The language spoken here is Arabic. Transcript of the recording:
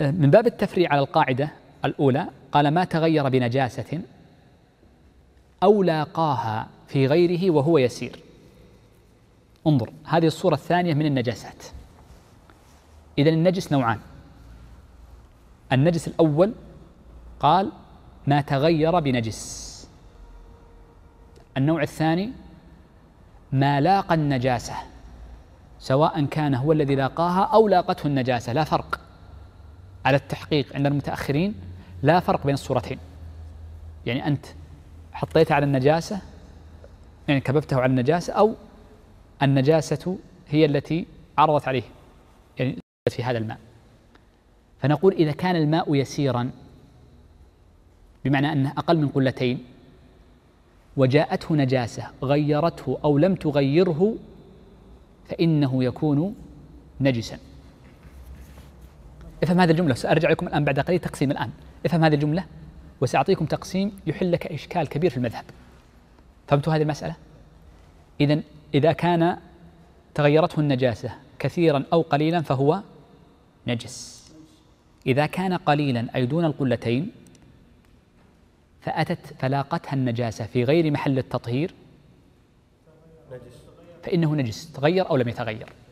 من باب التفريع على القاعدة الأولى قال ما تغير بنجاسة أو لاقاها في غيره وهو يسير انظر هذه الصورة الثانية من النجاسات إذا النجس نوعان النجس الأول قال ما تغير بنجس النوع الثاني ما لاقى النجاسة سواء كان هو الذي لاقاها أو لاقته النجاسة لا فرق على التحقيق عند المتأخرين لا فرق بين الصورتين يعني أنت حطيته على النجاسة يعني كببته على النجاسة أو النجاسة هي التي عرضت عليه يعني في هذا الماء فنقول إذا كان الماء يسيرا بمعنى أنه أقل من قلتين وجاءته نجاسة غيرته أو لم تغيره فإنه يكون نجسا افهم هذه الجملة سأرجع لكم الآن بعد قليل تقسيم الآن افهم هذه الجملة وسأعطيكم تقسيم يحل لك إشكال كبير في المذهب فهمتوا هذه المسألة؟ إذا إذا كان تغيرته النجاسة كثيرا أو قليلا فهو نجس إذا كان قليلا أي دون القلتين فأتت فلاقتها النجاسة في غير محل التطهير فإنه نجس تغير أو لم يتغير